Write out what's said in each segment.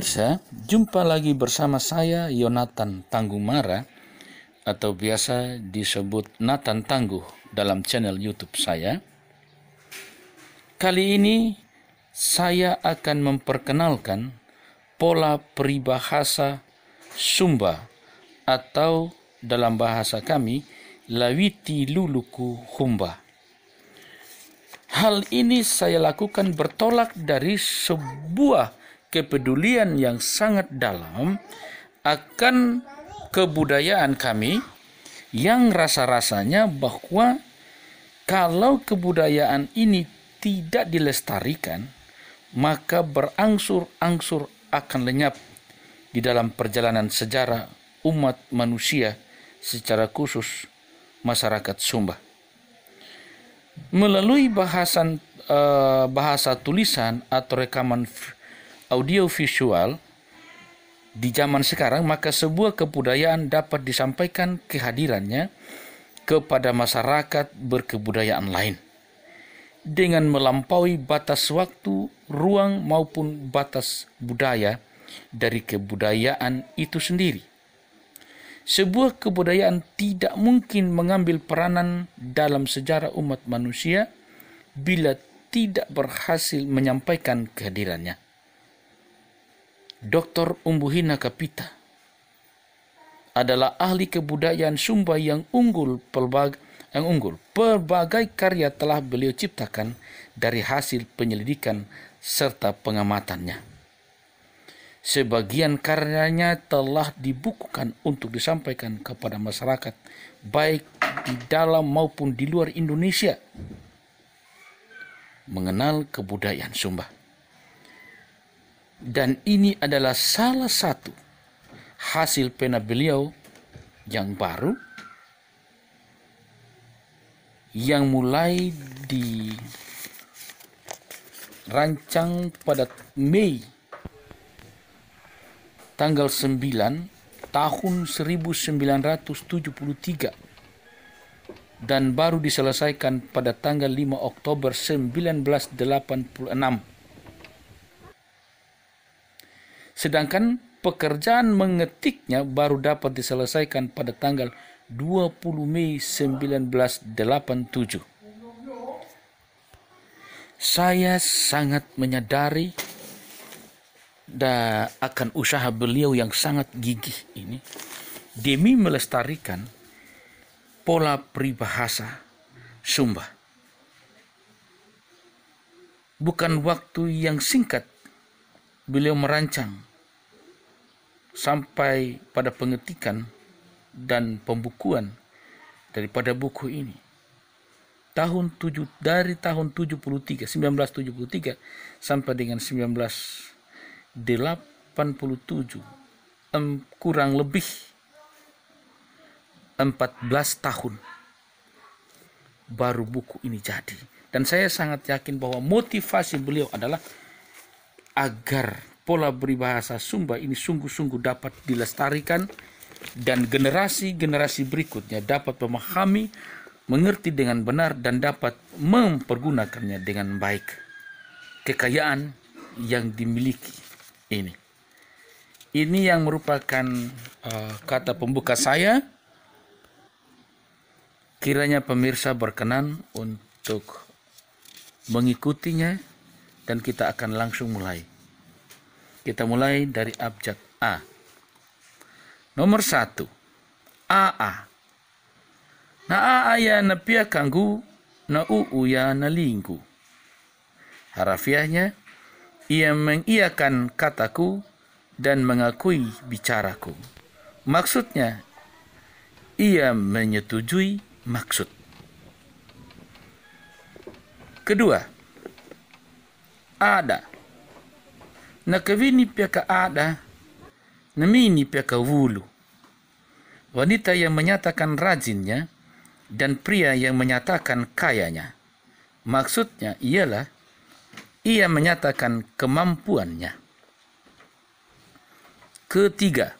Pemirsa, jumpa lagi bersama saya Yonatan Tangguh Mara atau biasa disebut Nathan Tangguh dalam channel YouTube saya. Kali ini saya akan memperkenalkan pola peribahasa Sumba atau dalam bahasa kami Lawiti Luluku Humba. Hal ini saya lakukan bertolak dari sebuah kepedulian yang sangat dalam akan kebudayaan kami yang rasa-rasanya bahwa kalau kebudayaan ini tidak dilestarikan, maka berangsur-angsur akan lenyap di dalam perjalanan sejarah umat manusia secara khusus masyarakat Sumba. Melalui bahasan eh, bahasa tulisan atau rekaman audiovisual di zaman sekarang, maka sebuah kebudayaan dapat disampaikan kehadirannya kepada masyarakat berkebudayaan lain dengan melampaui batas waktu, ruang, maupun batas budaya dari kebudayaan itu sendiri. Sebuah kebudayaan tidak mungkin mengambil peranan dalam sejarah umat manusia bila tidak berhasil menyampaikan kehadirannya. Dr. Umbuhina Kapita adalah ahli kebudayaan Sumba yang unggul pelbagai yang unggul. Berbagai karya telah beliau ciptakan dari hasil penyelidikan serta pengamatannya. Sebagian karyanya telah dibukukan untuk disampaikan kepada masyarakat baik di dalam maupun di luar Indonesia mengenal kebudayaan Sumba. Dan ini adalah salah satu hasil pena beliau yang baru yang mulai dirancang pada Mei tanggal 9 tahun 1973 dan baru diselesaikan pada tanggal 5 Oktober 1986. Sedangkan pekerjaan mengetiknya baru dapat diselesaikan pada tanggal 20 Mei 1987. Saya sangat menyadari da akan usaha beliau yang sangat gigih ini demi melestarikan pola peribahasa Sumba. Bukan waktu yang singkat beliau merancang sampai pada pengetikan dan pembukuan daripada buku ini. Tahun 7 dari tahun 73 1973 sampai dengan 1987 em, kurang lebih 14 tahun baru buku ini jadi. Dan saya sangat yakin bahwa motivasi beliau adalah agar pola beribahasa Sumba ini sungguh-sungguh dapat dilestarikan dan generasi-generasi berikutnya dapat memahami, mengerti dengan benar dan dapat mempergunakannya dengan baik. Kekayaan yang dimiliki ini. Ini yang merupakan uh, kata pembuka saya. Kiranya pemirsa berkenan untuk mengikutinya dan kita akan langsung mulai. Kita mulai dari abjad A. Nomor satu, AA. Na AA ya na pia kanggu, na uu ya na linggu. Harafiahnya, ia mengiakan kataku dan mengakui bicaraku. Maksudnya, ia menyetujui maksud. Kedua, ada na kawini pia keada na mini pia kawulu. Wanita yang menyatakan rajinnya dan pria yang menyatakan kayanya. Maksudnya ialah ia menyatakan kemampuannya. Ketiga,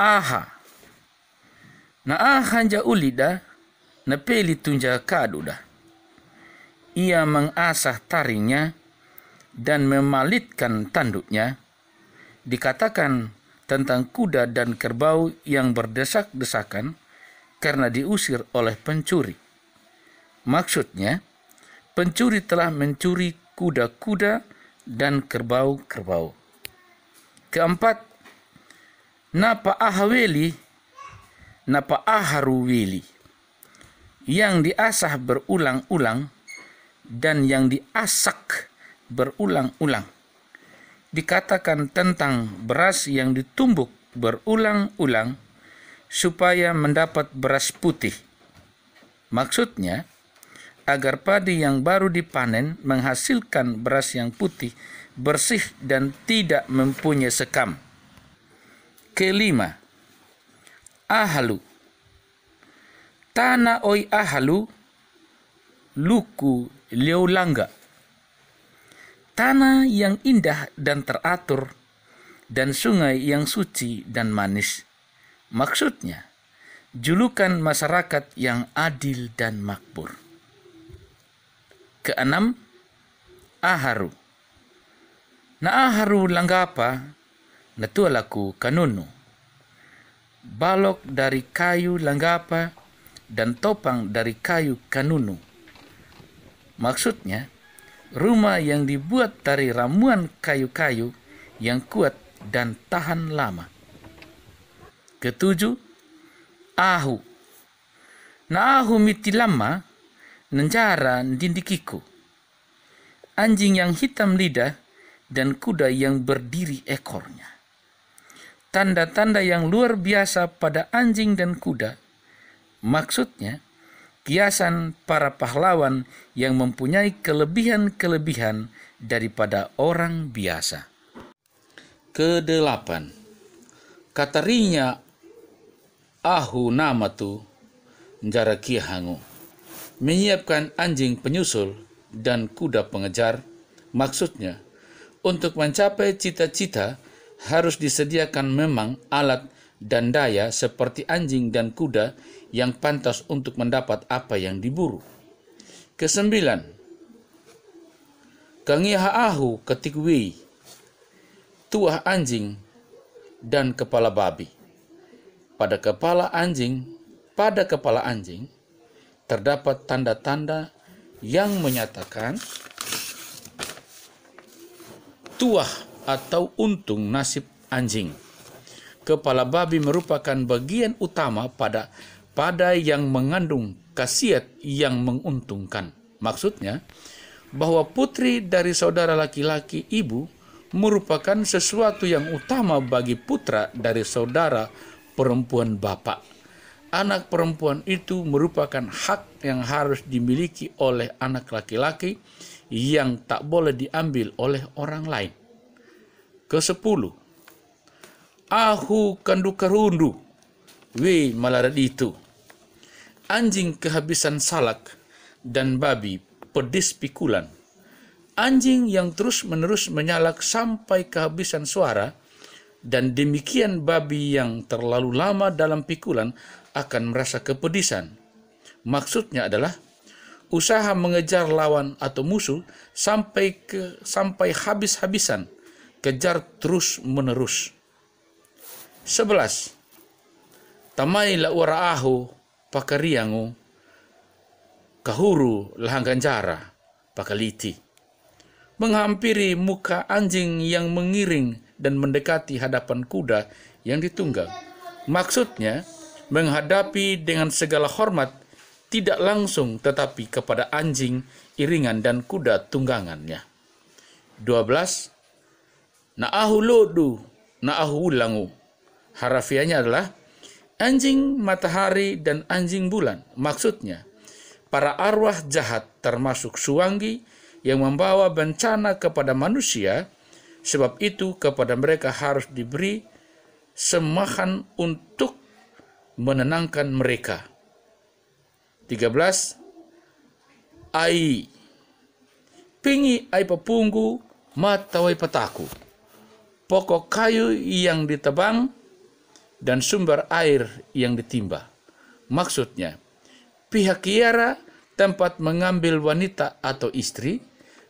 aha. Na ahanja ulida na peli tunja kaduda. Ia mengasah taringnya dan memalitkan tanduknya, dikatakan tentang kuda dan kerbau yang berdesak-desakan karena diusir oleh pencuri. Maksudnya, pencuri telah mencuri kuda-kuda dan kerbau-kerbau. Keempat, Napa Ahweli, Napa Aharuweli, yang diasah berulang-ulang dan yang diasak berulang-ulang. Dikatakan tentang beras yang ditumbuk berulang-ulang supaya mendapat beras putih. Maksudnya, agar padi yang baru dipanen menghasilkan beras yang putih, bersih, dan tidak mempunyai sekam. Kelima, ahalu. Tanah oi ahalu, luku liulangga tanah yang indah dan teratur, dan sungai yang suci dan manis. Maksudnya, julukan masyarakat yang adil dan makmur. Keenam, Aharu. Na aharu langgapa, netualaku kanunu. Balok dari kayu langgapa dan topang dari kayu kanunu. Maksudnya, rumah yang dibuat dari ramuan kayu-kayu yang kuat dan tahan lama. Ketujuh, ahu. miti mitilama nenjara dindikiku. Anjing yang hitam lidah dan kuda yang berdiri ekornya. Tanda-tanda yang luar biasa pada anjing dan kuda. Maksudnya, kiasan para pahlawan yang mempunyai kelebihan-kelebihan daripada orang biasa. Kedelapan, katarinya Ahu Namatu Jarakia Hangu menyiapkan anjing penyusul dan kuda pengejar, maksudnya untuk mencapai cita-cita harus disediakan memang alat dan daya seperti anjing dan kuda yang pantas untuk mendapat apa yang diburu. Kesembilan, ahu ketikwi, tuah anjing dan kepala babi. Pada kepala anjing, pada kepala anjing terdapat tanda-tanda yang menyatakan tuah atau untung nasib anjing. Kepala babi merupakan bagian utama pada pada yang mengandung kasiat yang menguntungkan. Maksudnya, bahwa putri dari saudara laki-laki ibu merupakan sesuatu yang utama bagi putra dari saudara perempuan bapak. Anak perempuan itu merupakan hak yang harus dimiliki oleh anak laki-laki yang tak boleh diambil oleh orang lain. Kesepuluh, ahu kandukarundu Wei malarat itu. Anjing kehabisan salak dan babi pedis pikulan. Anjing yang terus-menerus menyalak sampai kehabisan suara dan demikian babi yang terlalu lama dalam pikulan akan merasa kepedisan. Maksudnya adalah usaha mengejar lawan atau musuh sampai ke sampai habis-habisan, kejar terus-menerus. 11 tamai la ora ahu pakariangu kahuru lahangganjara pakaliti. Menghampiri muka anjing yang mengiring dan mendekati hadapan kuda yang ditunggang. Maksudnya, menghadapi dengan segala hormat tidak langsung tetapi kepada anjing, iringan, dan kuda tunggangannya. 12. Na'ahu lodu, na'ahu ulangu. Harafianya adalah anjing matahari dan anjing bulan. Maksudnya, para arwah jahat termasuk suwangi yang membawa bencana kepada manusia, sebab itu kepada mereka harus diberi semahan untuk menenangkan mereka. 13 Ai pingi ai pepunggu matawai petaku, Pokok kayu yang ditebang dan sumber air yang ditimba. Maksudnya, pihak Kiara tempat mengambil wanita atau istri,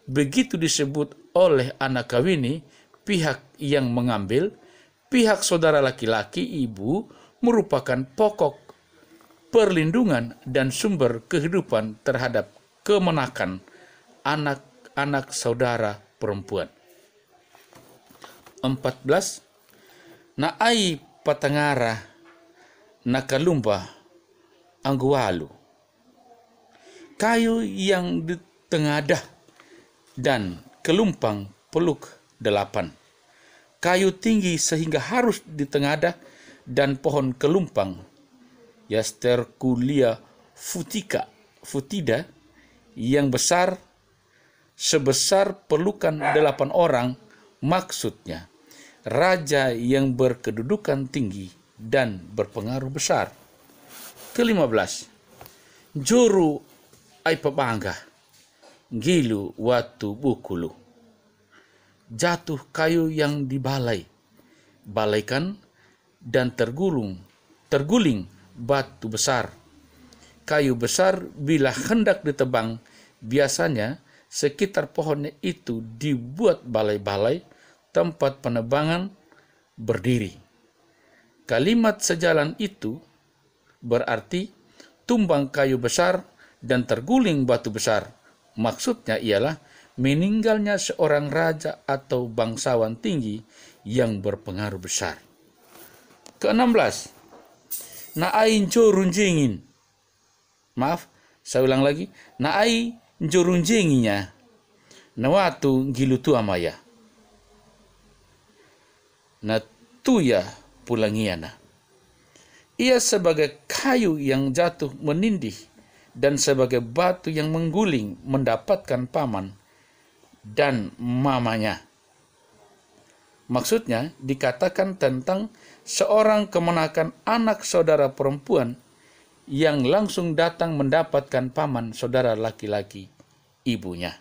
begitu disebut oleh anak kawini, pihak yang mengambil, pihak saudara laki-laki ibu merupakan pokok perlindungan dan sumber kehidupan terhadap kemenakan anak-anak saudara perempuan. 14. Naai patangara nakalumba ang guwalo. Kayo yang ditengadah dan kelumpang peluk delapan. Kayu tinggi sehingga harus ditengadah dan pohon kelumpang. Yasterkulia futika, futida yang besar sebesar pelukan delapan orang maksudnya raja yang berkedudukan tinggi dan berpengaruh besar. Kelima belas, juru ai pepangga, gilu watu bukulu. Jatuh kayu yang dibalai, balaikan dan tergulung, terguling batu besar. Kayu besar bila hendak ditebang, biasanya sekitar pohonnya itu dibuat balai-balai tempat penebangan berdiri. Kalimat sejalan itu berarti tumbang kayu besar dan terguling batu besar. Maksudnya ialah meninggalnya seorang raja atau bangsawan tinggi yang berpengaruh besar. Ke-16. Naain jorunjingin. Maaf, saya ulang lagi. Naai jorunjinginya. Nawatu gilutu amaya na tuya pulangiana. Ia sebagai kayu yang jatuh menindih dan sebagai batu yang mengguling mendapatkan paman dan mamanya. Maksudnya dikatakan tentang seorang kemenakan anak saudara perempuan yang langsung datang mendapatkan paman saudara laki-laki ibunya.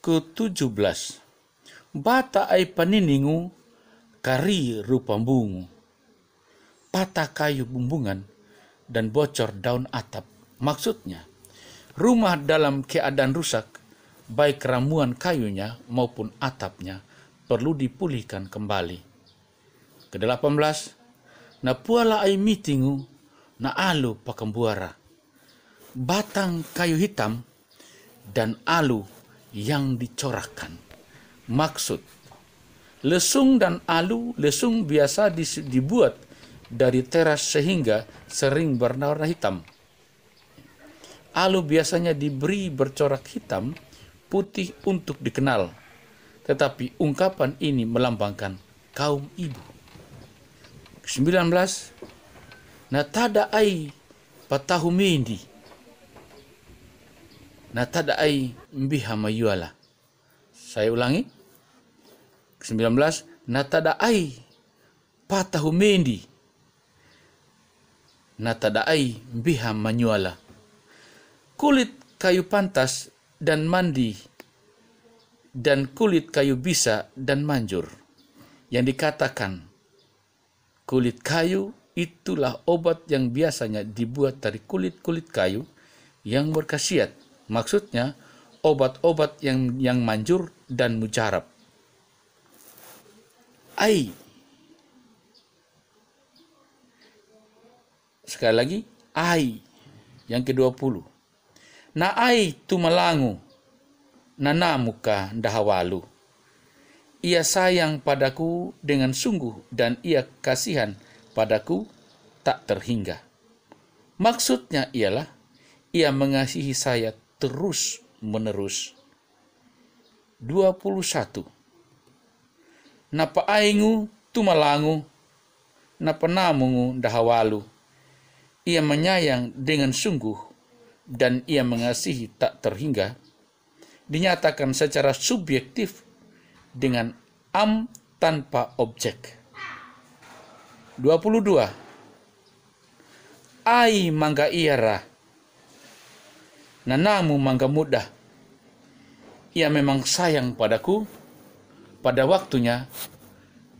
Ke-17 bata ai paniningu kari rupa bungu. Patah kayu bumbungan dan bocor daun atap. Maksudnya, rumah dalam keadaan rusak, baik ramuan kayunya maupun atapnya perlu dipulihkan kembali. Kedelapan belas, na puala ai mitingu, na alu pakembuara. Batang kayu hitam dan alu yang dicorakkan maksud. Lesung dan alu, lesung biasa dibuat dari teras sehingga sering berwarna hitam. Alu biasanya diberi bercorak hitam putih untuk dikenal, tetapi ungkapan ini melambangkan kaum ibu. 19. tada ai tak tada ai mbiha mayuala. Saya ulangi. 19 natadaai patahumendi natadaai biha manyuala kulit kayu pantas dan mandi dan kulit kayu bisa dan manjur yang dikatakan kulit kayu itulah obat yang biasanya dibuat dari kulit-kulit kayu yang berkhasiat maksudnya obat-obat yang yang manjur dan mujarab ai sekali lagi ai yang ke-20 na ai na nana muka dahawalu ia sayang padaku dengan sungguh dan ia kasihan padaku tak terhingga. Maksudnya ialah ia mengasihi saya terus menerus. 21 na paaingu tumalangu, na dahawalu. Ia menyayang dengan sungguh dan ia mengasihi tak terhingga. Dinyatakan secara subjektif dengan am tanpa objek. 22. Ai mangga iara. Nanamu mangga mudah. Ia memang sayang padaku pada waktunya,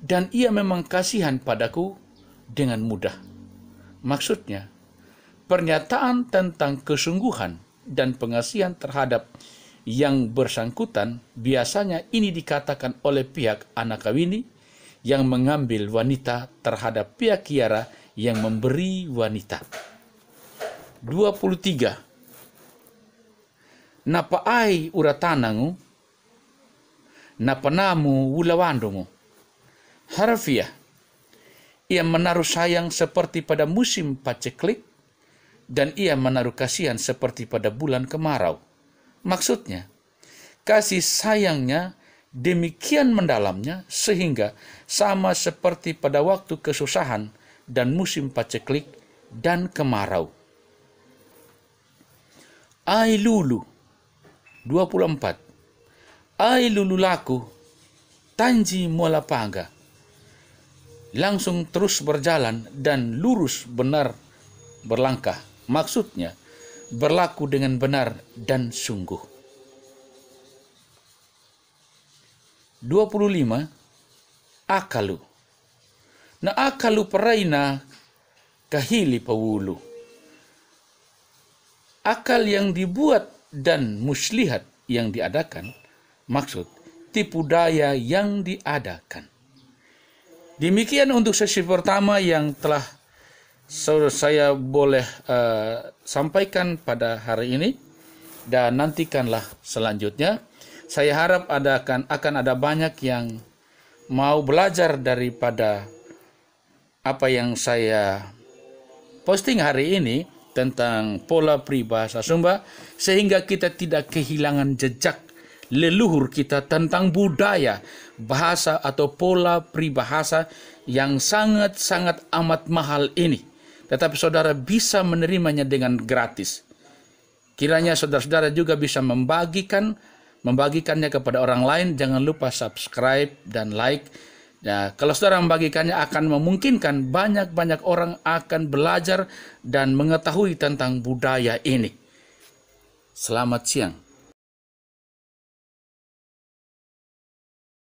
dan ia memang kasihan padaku dengan mudah. Maksudnya, pernyataan tentang kesungguhan dan pengasihan terhadap yang bersangkutan biasanya ini dikatakan oleh pihak anak kawini yang mengambil wanita terhadap pihak kiara yang memberi wanita. 23. ai uratanangu napanamu wulawandomo. Harfiah, ia menaruh sayang seperti pada musim paceklik, dan ia menaruh kasihan seperti pada bulan kemarau. Maksudnya, kasih sayangnya demikian mendalamnya sehingga sama seperti pada waktu kesusahan dan musim paceklik dan kemarau. Ailulu 24 ay lululaku, Tanji Mualapaga. Langsung terus berjalan dan lurus benar berlangkah. Maksudnya, berlaku dengan benar dan sungguh. 25. Akalu. Na akalu peraina kahili pawulu. Akal yang dibuat dan muslihat yang diadakan – Maksud, tipu daya yang diadakan. Demikian untuk sesi pertama yang telah saya boleh uh, sampaikan pada hari ini dan nantikanlah selanjutnya. Saya harap ada akan akan ada banyak yang mau belajar daripada apa yang saya posting hari ini tentang pola peribahasa Sumba sehingga kita tidak kehilangan jejak leluhur kita tentang budaya, bahasa atau pola pribahasa yang sangat-sangat amat mahal ini. Tetapi saudara bisa menerimanya dengan gratis. Kiranya saudara-saudara juga bisa membagikan membagikannya kepada orang lain. Jangan lupa subscribe dan like. Ya, kalau saudara membagikannya akan memungkinkan banyak-banyak orang akan belajar dan mengetahui tentang budaya ini. Selamat siang.